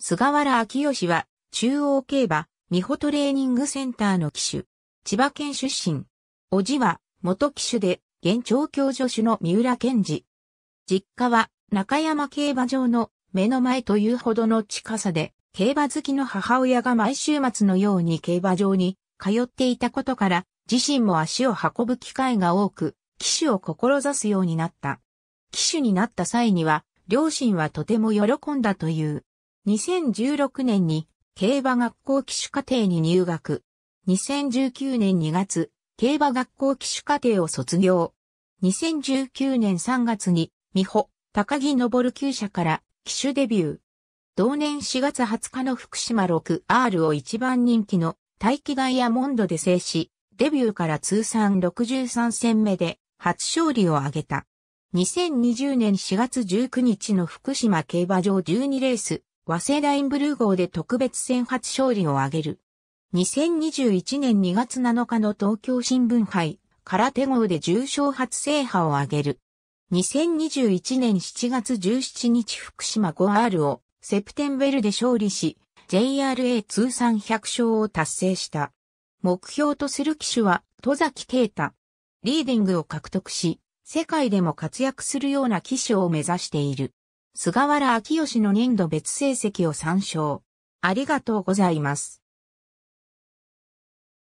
菅原昭義は、中央競馬、美穂トレーニングセンターの騎手。千葉県出身。おじは、元騎手で、現調教助手の三浦健二。実家は、中山競馬場の目の前というほどの近さで、競馬好きの母親が毎週末のように競馬場に通っていたことから、自身も足を運ぶ機会が多く、騎手を志すようになった。騎手になった際には、両親はとても喜んだという。2016年に競馬学校騎手課程に入学。2019年2月、競馬学校騎手課程を卒業。2019年3月に、美穂、高木昇厩社から騎手デビュー。同年4月20日の福島 6R を一番人気の大気外イモンドで制し、デビューから通算63戦目で初勝利を挙げた。2020年4月19日の福島競馬場12レース、早稲田インブルー号で特別戦初勝利を挙げる。2021年2月7日の東京新聞杯空手号で重賞初制覇を挙げる。2021年7月17日福島 5R をセプテンベルで勝利し、JRA 通算100勝を達成した。目標とする騎手は戸崎啓太。リーディングを獲得し、世界でも活躍するような騎手を目指している。菅原昭義の年度別成績を参照。ありがとうございます。